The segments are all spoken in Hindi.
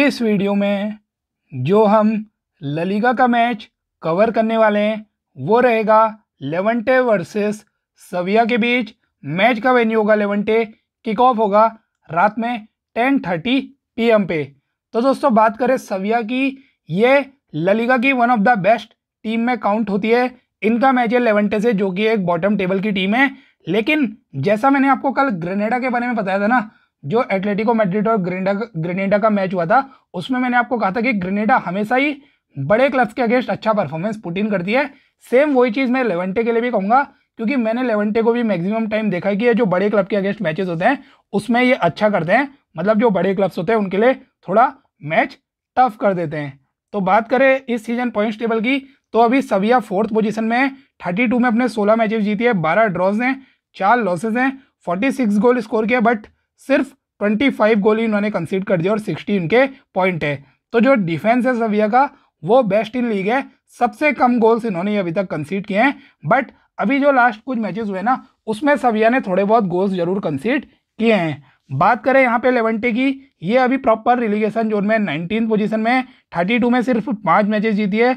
इस वीडियो में जो हम ललिगा का मैच कवर करने वाले हैं वो रहेगा लेवनटे वर्सेस सविया के बीच मैच का वेन्यू होगा लेवनटे किक ऑफ होगा रात में टेन थर्टी पी पे तो दोस्तों बात करें सविया की ये ललिगा की one of the best team में काउंट होती है इनका मैच है लेवनटे से जो कि एक बॉटम टेबल की टीम है लेकिन जैसा मैंने आपको कल ग्रेनेडा के बारे में बताया था ना जो एटलेटिको मेड्रिड और ग्रेनेडा ग्रेनेडा का मैच हुआ था उसमें मैंने आपको कहा था कि ग्रेनेडा हमेशा ही बड़े क्लब्स के अगेंस्ट अच्छा परफॉर्मेंस पुटिन करती है सेम वही चीज़ मैं लेवेंटे के लिए भी कहूँगा क्योंकि मैंने लेवेंटे को भी मैक्सिमम टाइम देखा है कि ये जो बड़े क्लब के अगेंस्ट मैचेस होते हैं उसमें ये अच्छा करते हैं मतलब जो बड़े क्लब्स होते हैं उनके लिए थोड़ा मैच टफ कर देते हैं तो बात करें इस सीजन पॉइंट्स टेबल की तो अभी सविया फोर्थ पोजीशन में है थर्टी टू में अपने सोलह मैचेस जीती है बारह ड्रॉज हैं चार लॉसेज हैं फोर्टी सिक्स गोल स्कोर किया बट सिर्फ ट्वेंटी फाइव गोल ही उन्होंने कंसीड कर दिया और सिक्सटी उनके पॉइंट है तो जो डिफेंस है सविया का वो बेस्ट इन लीग है सबसे कम गोल्स इन्होंने अभी तक कंसीड किए हैं बट अभी जो लास्ट कुछ मैचेस हुए ना उसमें सविया ने थोड़े बहुत गोल्स जरूर कंसीड किए हैं बात करें यहाँ पे लेवेंटे की ये अभी प्रॉपर रिलीगेशन जोन में नाइनटीन पोजिशन में थर्टी टू में सिर्फ पाँच मैचेज जीती है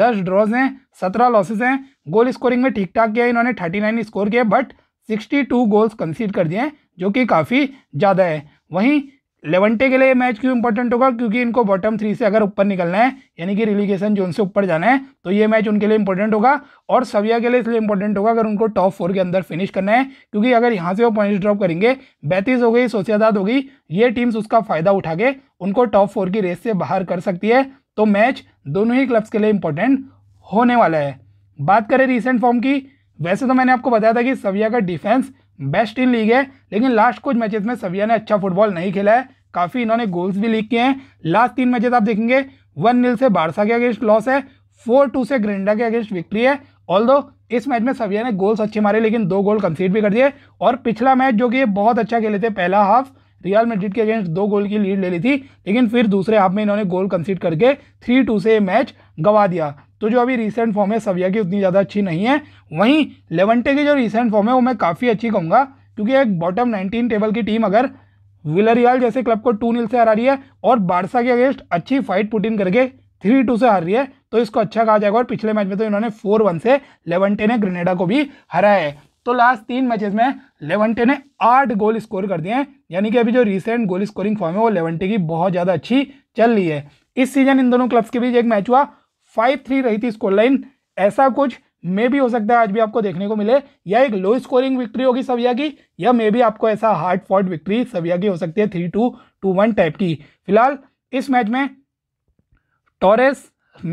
दस ड्रॉज हैं सत्रह लॉसेज हैं गोल स्कोरिंग में ठीक ठाक किया इन्होंने थर्टी नाइन स्कोर किया but sixty two goals concede कर दिए हैं जो कि काफ़ी ज़्यादा है वहीं लेवंटे के लिए मैच क्यों इंपॉर्टेंट होगा क्योंकि इनको बॉटम थ्री से अगर ऊपर निकलना है यानी कि रिलीगेशन जोन से ऊपर जाना है तो ये मैच उनके लिए इंपॉर्टेंट होगा और सविया के लिए इसलिए इंपॉर्टेंट होगा अगर उनको टॉप फोर के अंदर फिनिश करना है क्योंकि अगर यहाँ से वो पॉइंट्स ड्रॉप करेंगे बैतीस हो गई सोसियादाद हो गई ये टीम्स उसका फ़ायदा उठा के उनको टॉप फोर की रेस से बाहर कर सकती है तो मैच दोनों ही क्लब्स के लिए इंपॉर्टेंट होने वाला है बात करें रिसेंट फॉर्म की वैसे तो मैंने आपको बताया था कि सविया का डिफेंस बेस्ट इन लीग है लेकिन लास्ट कुछ मैचेस में सविया ने अच्छा फुटबॉल नहीं खेला है काफ़ी इन्होंने गोल्स भी लीक किए हैं लास्ट तीन मैचेस आप देखेंगे वन नील से बारसा के अगेंस्ट लॉस है फोर टू से ग्रेंडा के अगेंस्ट विक्ट्री है ऑल इस मैच में सविया ने गोल्स अच्छे मारे लेकिन दो गोल कंसीड भी कर दिए और पिछला मैच जो कि ये बहुत अच्छा खेले थे पहला हाफ रियल मेड्रिड के अगेंस्ट दो गोल की लीड ले ली थी लेकिन फिर दूसरे हाफ में इन्होंने गोल कंसीड करके थ्री टू से मैच गवा दिया तो जो अभी रिसेंट फॉर्म है सविया की उतनी ज़्यादा अच्छी नहीं है वहीं लेवंटे की जो रिसेंट फॉर्म है वो मैं काफ़ी अच्छी कहूँगा क्योंकि एक बॉटम नाइनटीन टेबल की टीम अगर विलरियाल जैसे क्लब को टू नील से हरा रही है और बारसा के अगेंस्ट अच्छी फाइट इन करके थ्री टू से हार रही है तो इसको अच्छा कहा जाएगा और पिछले मैच में तो इन्होंने फोर वन से लेवनटे ने ग्रेनेडा को भी हराया है तो लास्ट तीन मैचेस में लेवनटे ने आठ गोल स्कोर कर दिए हैं यानी कि अभी जो रिसेंट गोल स्कोरिंग फॉर्म है वो लेवनटे की बहुत ज़्यादा अच्छी चल रही है इस सीजन इन दोनों क्लब्स के बीच एक मैच हुआ फाइव थ्री रही थी स्कोर लाइन ऐसा कुछ मे भी हो सकता है आज भी आपको देखने को मिले या एक लो स्कोरिंग विक्ट्री होगी सविया की या मे भी आपको ऐसा हार्ड फॉल्ट विक्ट्री सविया की हो सकती है three two two one type की फिलहाल इस मैच में Torres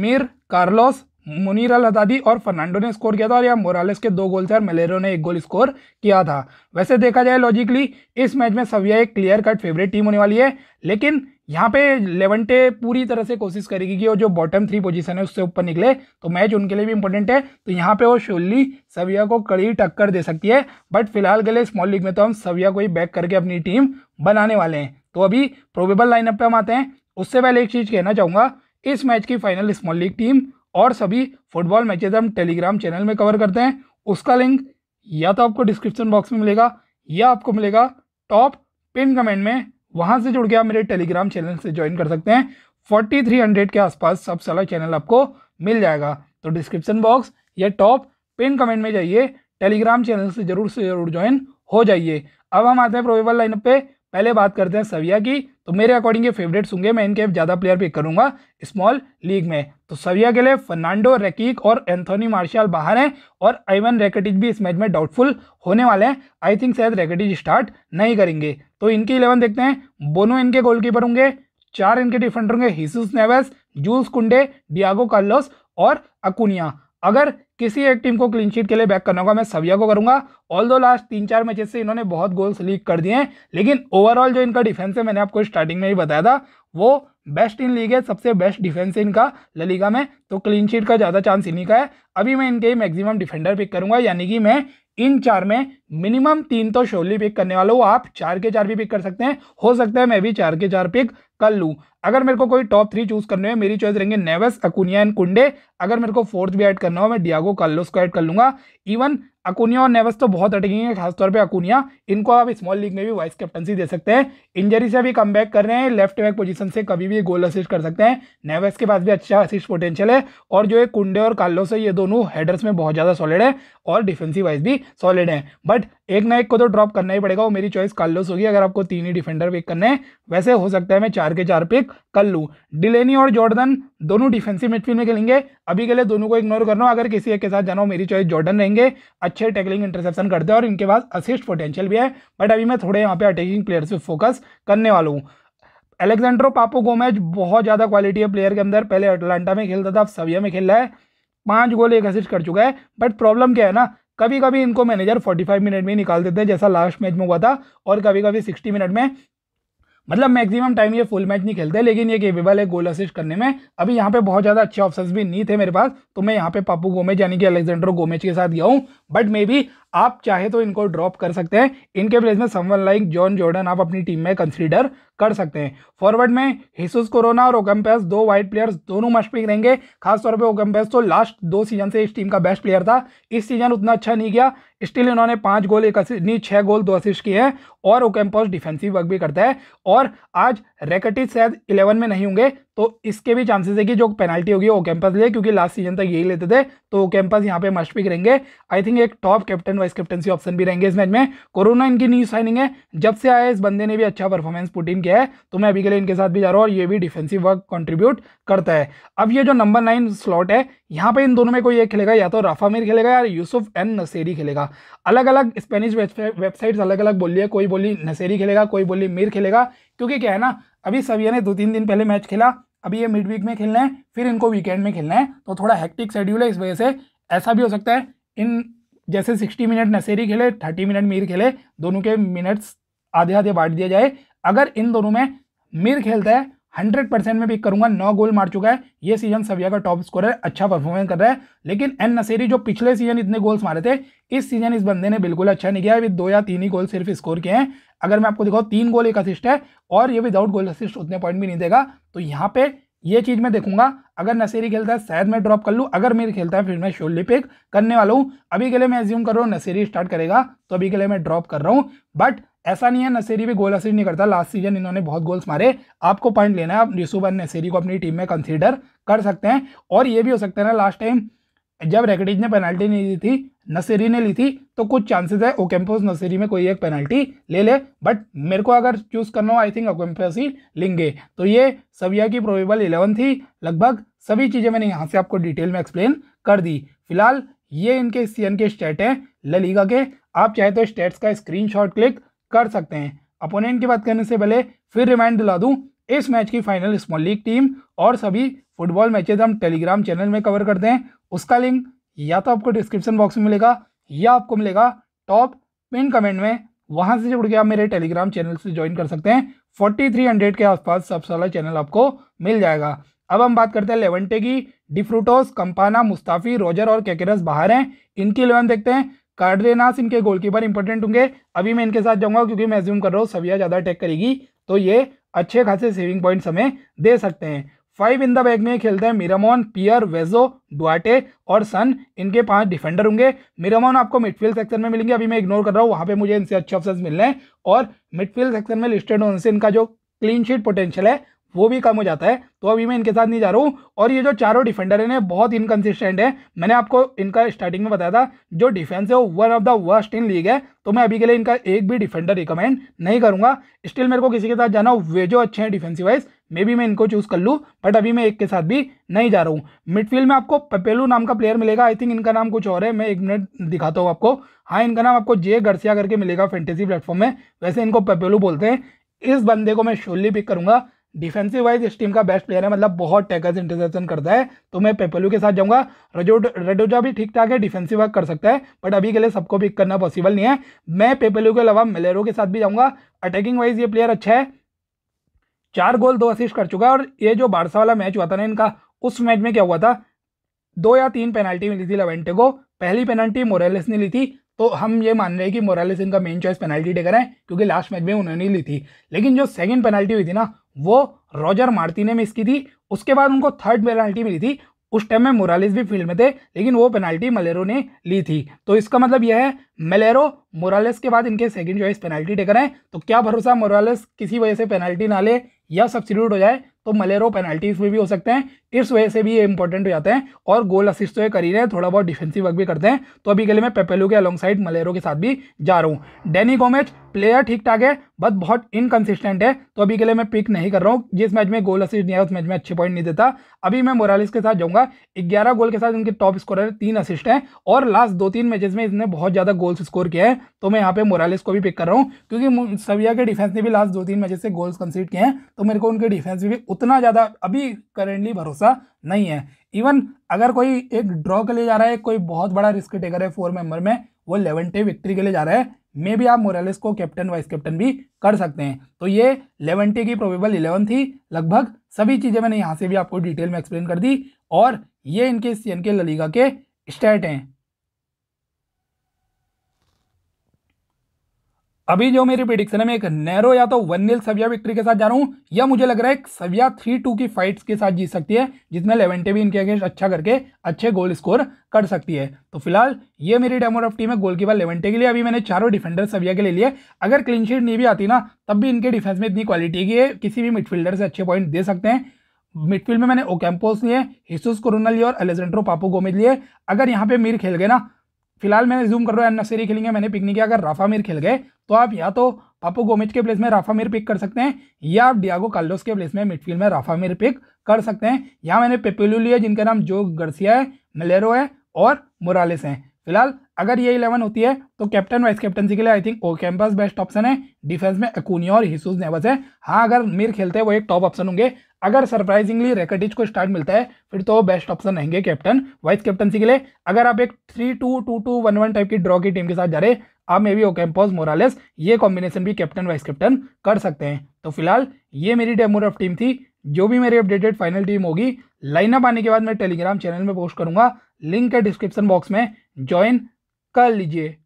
Mir Carlos Munir El Haddadi और फर्नांडो ने स्कोर किया था और या मोरालेस के दो गोल थे और मलेरो ने एक गोल स्कोर किया था वैसे देखा जाए लॉजिकली इस मैच में सविया एक क्लियर कट फेवरेट टीम होने वाली है लेकिन यहाँ पे लेवनटे पूरी तरह से कोशिश करेगी कि वो जो बॉटम थ्री पोजीशन है उससे ऊपर निकले तो मैच उनके लिए भी इंपॉर्टेंट है तो यहाँ पे वो शोली सविया को कड़ी टक्कर दे सकती है बट फिलहाल के लिए स्मॉल लीग में तो हम सविया को ही बैक करके अपनी टीम बनाने वाले हैं तो अभी प्रोबेबल लाइनअप पर हम आते हैं उससे पहले एक चीज़ कहना चाहूँगा इस मैच की फाइनल स्मॉल लीग टीम और सभी फुटबॉल मैचेज हम टेलीग्राम चैनल में कवर करते हैं उसका लिंक या तो आपको डिस्क्रिप्शन बॉक्स में मिलेगा या आपको मिलेगा टॉप पिन कमेंट में वहां से जुड़ के आप मेरे टेलीग्राम चैनल से ज्वाइन कर सकते हैं 4300 के आसपास सब सारा चैनल आपको मिल जाएगा तो डिस्क्रिप्शन बॉक्स या टॉप पिन कमेंट में जाइए टेलीग्राम चैनल से जरूर से जरूर ज्वाइन हो जाइए अब हम आते हैं प्रोवेबल लाइनअप पे पहले बात करते हैं सविया की तो मेरे अकॉर्डिंग ये फेवरेट्स होंगे मैं इनके ज़्यादा प्लेयर पिक करूंगा स्मॉल लीग में तो सविया के लिए फर्नांडो रकीक और एंथोनी मार्शल बाहर हैं और आइवन रैकेटिज भी इस मैच में डाउटफुल होने वाले हैं आई थिंक शायद रैकेटिज स्टार्ट नहीं करेंगे तो इनके इलेवन देखते हैं बोनो इनके गोलकीपर होंगे चार इनके डिफेंडर होंगे हिसूस नेवेस जूस कुंडे डियागो कार्लोस और अकुनिया अगर किसी एक टीम को क्लीन शीट के लिए बैक करना होगा मैं सविया को करूंगा ऑल दो लास्ट तीन चार मैचेस से इन्होंने बहुत गोल्स लीक कर दिए हैं लेकिन ओवरऑल जो इनका डिफेंस है मैंने आपको स्टार्टिंग में ही बताया था वो बेस्ट इन लीग है सबसे बेस्ट डिफेंस है इनका ललिगा में तो क्लीन शीट का ज़्यादा चांस इन्हीं का है अभी मैं इनके मैक्सिमम डिफेंडर पिक करूंगा यानी कि मैं इन चार में मिनिमम तीन तो शोली पिक करने वाला हूँ आप चार के चार भी पिक कर सकते हैं हो सकता है मैं भी चार के चार पिक कर लूँ अगर मेरे को कोई टॉप थ्री चूज करने है मेरी चॉइस रहेंगे नेवस अकुनिया एंड कुंडे अगर मेरे को फोर्थ भी ऐड करना हो मैं डियागो कार्लोस को ऐड कर लूँगा इवन अकुनिया और नेवस तो बहुत अटकेंगे खासतौर पे अकुनिया इनको आप स्मॉल लीग में भी वाइस कैप्टनसी दे सकते हैं इंजरी से भी कम बैक कर रहे हैं लेफ्ट बैक पोजिशन से कभी भी गोल असिस्ट कर सकते हैं नेवस के पास भी अच्छा असिस्ट पोटेंशियल है और जो ये कुंडे और कार्लोस है ये दोनों हेडर्स में बहुत ज़्यादा सॉलिड है और डिफेंसिव वाइज भी सॉलिड है बट एक ना एक को तो ड्रॉप करना ही पड़ेगा वो मेरी चॉइस कार्लोस होगी अगर आपको तीन ही डिफेंडर पिक करने वैसे हो सकता है मैं चार के चार पिक कर लूँ डिलेनी और जॉर्डन दोनों डिफेंसिव मिडफील्ड में खेलेंगे अभी के लिए दोनों को इग्नोर करना अगर किसी एक के साथ जाना हो मेरी चॉइस जॉर्डन रहेंगे अच्छे टैकलिंग इंटरसेप्शन करते हैं और इनके पास असिस्ट पोटेंशियल भी है बट अभी मैं थोड़े यहाँ पे अटैकिंग प्लेयर्स पर फोकस करने वाला हूँ एलेक्जेंड्रो पापो गोमेज बहुत ज़्यादा क्वालिटी है प्लेयर के अंदर पहले अटलांटा में खेलता था अब सविया में खेल रहा है पाँच गोल एक असिस्ट कर चुका है बट प्रॉब्लम क्या है ना कभी कभी इनको मैनेजर 45 मिनट में निकाल देते हैं जैसा लास्ट मैच में हुआ था और कभी कभी 60 मिनट में मतलब मैक्सिमम टाइम ये फुल मैच नहीं खेलते लेकिन ये केपेबल है गोल असिस्ट करने में अभी यहाँ पे बहुत ज़्यादा अच्छे ऑप्शंस भी नहीं थे मेरे पास तो मैं यहाँ पे पापू गोमेज यानी कि अलेक्जेंडर गोमेज के साथ गया हूँ बट मे बी आप चाहे तो इनको ड्रॉप कर सकते हैं इनके प्लेस में समवन लाइक जॉन जॉर्डन आप अपनी टीम में कंसीडर कर सकते हैं फॉरवर्ड में हिसुस कोरोना और ओकम्पेस दो वाइट प्लेयर्स दोनों मस्ट पिक रहेंगे खासतौर पर ओकम्पेस तो लास्ट दो सीजन से इस टीम का बेस्ट प्लेयर था इस सीजन उतना अच्छा नहीं गया स्टिल इन्होंने पाँच गोल एक नहीं छः गोल दो असिस्ट किए हैं और ओकेम्पस डिफेंसिव वर्क भी करता है और आज रेकटिस शायद इलेवन में नहीं होंगे तो इसके भी चांसेस है कि जो पेनल्टी होगी वो कैंपस ले क्योंकि लास्ट सीजन तक यही लेते थे तो वो कैंपस यहाँ पे मस्ट पिक रहेंगे आई थिंक एक top captain vice captaincy option भी रहेंगे इस मैच में कोरोना इनकी न्यू साइनिंग है जब से आया इस बंदे ने भी अच्छा परफॉर्मेंस पुटिन किया है तो मैं अभी के लिए इनके साथ भी जा रहा हूँ और ये भी डिफेंसिव वर्क कॉन्ट्रीब्यूट करता है अब ये जो नंबर नाइन स्लॉट है यहाँ पे इन दोनों में कोई एक खेलेगा या तो राफा मीर खेलेगा या यूसुफ एन नसेरी खेलेगा अलग अलग स्पेनिश वेबसाइट्स अलग अलग बोली है कोई बोली नसेरी खेलेगा कोई बोली मीर खेलेगा क्योंकि क्या है ना अभी सविया ने दो तीन दिन पहले मैच खेला अभी ये मिड वीक में खेलना है फिर इनको वीकेंड में खेलना है तो थोड़ा हैक्टिक शेड्यूल है इस वजह से ऐसा भी हो सकता है इन जैसे सिक्सटी मिनट नसेरी खेले थर्टी मिनट मीर खेले दोनों के मिनट्स आधे आधे बांट दिया जाए अगर इन दोनों में मीर खेलता है हंड्रेड परसेंट में पिक करूंगा नौ गोल मार चुका है ये सीजन सभी का टॉप स्कोर है अच्छा परफॉर्मेंस कर रहा है लेकिन एन नसेरी जो पिछले सीजन इतने गोल्स मारे थे इस सीजन इस बंदे ने बिल्कुल अच्छा नहीं किया अभी दो या तीन ही गोल सिर्फ स्कोर किए हैं अगर मैं आपको दिखाऊँ तीन गोल एक असिस्ट है और ये विदाउट गोल असिस्ट उतने पॉइंट भी नहीं देगा तो यहाँ पर ये चीज़ मैं देखूंगा अगर नसेरी खेलता है शायद मैं ड्रॉप कर लूँ अगर मेरे खेलता है फिर मैं शोरली पिक करने वाला हूँ अभी के लिए मैं एज्यूम कर रहा हूँ नसेरी स्टार्ट करेगा तो अभी के लिए मैं ड्रॉप कर रहा हूँ बट ऐसा नहीं है नसेरी भी गोल असिस्ट नहीं करता लास्ट सीजन इन्होंने बहुत गोल्स मारे आपको पॉइंट लेना है आप यूसुफ नसेरी को अपनी टीम में कंसीडर कर सकते हैं और ये भी हो सकता है ना लास्ट टाइम जब रेकडिज ने पेनल्टी नहीं दी थी नसेरी ने ली थी तो कुछ चांसेस है ओकेम्पोस नसेरी में कोई एक पेनल्टी ले ले बट मेरे को अगर चूज़ करना हो आई थिंक ओकेम्पोस ही लेंगे तो ये सविया की प्रोबेबल इलेवन थी लगभग सभी चीज़ें मैंने यहाँ से आपको डिटेल में एक्सप्लेन कर दी फिलहाल ये इनके एन के स्टेट हैं ललीगा के आप चाहे तो स्टेट्स का शॉट क्लिक कर सकते हैं अपोनेंट की बात करने से पहले फिर रिमाइंड दिला दूं इस मैच की फाइनल स्मॉल लीग टीम और सभी फुटबॉल मैचेज हम टेलीग्राम चैनल में कवर करते हैं उसका लिंक या तो आपको डिस्क्रिप्शन बॉक्स में मिलेगा या आपको मिलेगा टॉप पिन कमेंट में वहां से जुड़ के आप मेरे टेलीग्राम चैनल से ज्वाइन कर सकते हैं फोर्टी के आसपास सबसे वाला चैनल आपको मिल जाएगा अब हम बात करते हैं लेवेंटे की डिफ्रूटोस कंपाना मुस्ताफी रोजर और कैकेरस बाहर हैं इनकी इलेवन देखते हैं कार्डरेनास इनके गोलकीपर इंपॉर्टेंट होंगे अभी मैं इनके साथ जाऊंगा क्योंकि मैं ज्यूम कर रहा हूँ सविया ज़्यादा अटैक करेगी तो ये अच्छे खासे सेविंग पॉइंट हमें दे सकते हैं फाइव इन द बैग में खेलते हैं मिरामोन पियर वेजो डुआटे और सन इनके पांच डिफेंडर होंगे मिरामोन आपको मिडफील्ड सेक्शन में मिलेंगे अभी मैं इग्नोर कर रहा हूँ वहाँ पे मुझे इनसे अच्छे ऑप्शन मिल रहे हैं और मिडफील्ड सेक्शन में लिस्टेड होने से इनका जो क्लीन शीट पोटेंशियल है वो भी कम हो जाता है तो अभी मैं इनके साथ नहीं जा रहा हूँ और ये जो चारों डिफेंडर हैं बहुत इनकन्सिस्टेंट है मैंने आपको इनका स्टार्टिंग में बताया था जो डिफेंस है वो one of the worst in league है तो मैं अभी के लिए इनका एक भी डिफेंडर रिकमेंड नहीं करूंगा स्टिल मेरे को किसी के साथ जाना वे जो अच्छे हैं डिफेंसिव वाइज मे बी मैं इनको चूज कर लूँ बट अभी मैं एक के साथ भी नहीं जा रहा हूँ मिडफील्ड में आपको पपेलू नाम का प्लेयर मिलेगा आई थिंक इनका नाम कुछ और है मैं एक मिनट दिखाता हूँ आपको हाँ इनका नाम आपको जे गर्सिया करके मिलेगा फेंटेसी प्लेटफॉर्म में वैसे इनको पपेलू बोलते हैं इस बंदे को मैं शोली पिक करूंगा डिफेंसिव वाइज इस टीम का बेस्ट प्लेयर है मतलब बहुत टैकल्स इंटरसेप्शन करता है तो मैं पेपलू के साथ जाऊंगा रडोजा भी ठीक ठाक है डिफेंसिव वर्क कर सकता है बट अभी के लिए सबको पिक करना पॉसिबल नहीं है मैं पेपलू के अलावा मिलेरो के साथ भी जाऊंगा अटैकिंग वाइज ये प्लेयर अच्छा है चार गोल दो असिस्ट कर चुका है और ये जो बारसा वाला मैच हुआ था ना इनका उस मैच में क्या हुआ था दो या तीन पेनल्टी मिली थी लेवेंटे को पहली पेनल्टी मोरेलिस ने ली थी तो हम ये मान रहे हैं कि मोरालिस इनका मेन चॉइस पेनल्टी टेकर है क्योंकि लास्ट मैच में उन्होंने ली थी लेकिन जो सेकंड पेनल्टी हुई थी ना वो रॉजर ने में इसकी थी उसके बाद उनको थर्ड पेनल्टी मिली थी उस टाइम में मोरालिस भी फील्ड में थे लेकिन वो पेनाल्टी मलेरो ने ली थी तो इसका मतलब यह है मलेरो मुरालिस के बाद इनके सेकंड चॉइस पेनाल्टी टेकर हैं तो क्या भरोसा मुरालिस किसी वजह से पेनल्टी ना ले या सब्सिट्यूट हो जाए तो मलेरो पेनाल्टी इसमें भी हो सकते हैं इस वजह से भी ये इंपॉर्टेंट हो जाते हैं और गोल असिस्ट तो ये कर ही रहे हैं थोड़ा बहुत डिफेंसिव वर्क भी करते हैं तो अभी के लिए मैं पेपेलू के अलॉन्ग साइड मलेरो के साथ भी जा रहा हूँ डेनी गोमेज प्लेयर ठीक ठाक है बट बहुत इनकन्सिस्टेंट है तो अभी के लिए मैं पिक नहीं कर रहा हूँ जिस मैच में गोल असिस्ट नहीं है उस मैच में अच्छे पॉइंट नहीं देता अभी मैं मोरालिस के साथ जाऊँगा ग्यारह गोल के साथ इनके टॉप स्कोरर है तीन असिस्ट हैं और लास्ट दो तीन मैचेस में इसने बहुत ज़्यादा गोल्स स्कोर किया है तो मैं यहाँ पे मोरालिस को भी पिक कर रहा हूँ क्योंकि सविया के डिफेंस ने भी लास्ट दो तीन मैचेस से गोल्स कंसीड किए हैं तो मेरे को उनके डिफेंस भी उतना ज़्यादा अभी करेंटली भरोसा नहीं है इवन अगर कोई एक ड्रॉ के लिए जा रहा है कोई बहुत बड़ा रिस्क टेकर है फोर मेंबर में वो लेवन टे विक्ट्री के लिए जा रहा है मे भी आप मोरेलिस को कैप्टन वाइस कैप्टन भी कर सकते हैं तो ये लेवेंटी की प्रोबेबल इलेवन थी लगभग सभी चीज़ें मैंने यहाँ से भी आपको डिटेल में एक्सप्लेन कर दी और ये इनके सी एन के ललीगा के स्टैट हैं अभी जो मेरी प्रिडिक्शन है मैं एक नैरो या तो वन नील सविया विक्ट्री के साथ जा रहा हूँ या मुझे लग रहा है सविया थ्री टू की फाइट्स के साथ जीत सकती है जिसमें लेवेंटे भी इनके अगेंस्ट अच्छा करके अच्छे गोल स्कोर कर सकती है तो फिलहाल ये मेरी डेमो ऑफ टीम है गोल कीपर लेवेंटे के लिए अभी मैंने चारों डिफेंडर सविया के ले लिए अगर क्लीन शीट नहीं भी आती ना तब भी इनके डिफेंस में इतनी क्वालिटी की है किसी भी मिडफील्डर से अच्छे पॉइंट दे सकते हैं मिडफील्ड में मैंने ओकेम्पोस लिए हिसूस कोरोना लिए और अलेजेंड्रो पापू गोमेज लिए अगर यहाँ पे मीर खेल गए ना फिलहाल मैंने जूम कर रहा हूँ एन नसेरी खेलेंगे मैंने पिकनिक किया अगर राफा मीर खेल गए तो आप या तो पापो गोमिच के प्लेस में राफा मीर पिक कर सकते हैं या आप डियागो कार्लोस के प्लेस में मिडफील्ड में राफा मीर पिक कर सकते हैं या मैंने पेपेलू लिया जिनका नाम जो गर्सिया है मलेरो है और मुरालिस हैं फिलहाल अगर ये इलेवन होती है तो कैप्टन वाइस कैप्टनसी के लिए I think Ocampos best option है डिफेंस में अकूनिया और हिसूस नेवस है हाँ अगर मीर खेलते हैं वो एक टॉप ऑप्शन होंगे अगर सरप्राइजिंगली रेकटिज को स्टार्ट मिलता है फिर तो बेस्ट ऑप्शन रहेंगे कैप्टन वाइस कैप्टनसी के लिए अगर आप एक three two two two one one type की ड्रॉ की टीम के साथ जा रहे आप मे बी ओकेम्पोज मोरालेस ये कॉम्बिनेशन भी कैप्टन वाइस कैप्टन कर सकते हैं तो फिलहाल ये मेरी डेमोरफ टीम थी जो भी मेरी अपडेटेड फाइनल टीम होगी लाइनअप आने के बाद मैं टेलीग्राम चैनल में पोस्ट करूंगा लिंक है डिस्क्रिप्शन बॉक्स में ज्वाइन कर लीजिए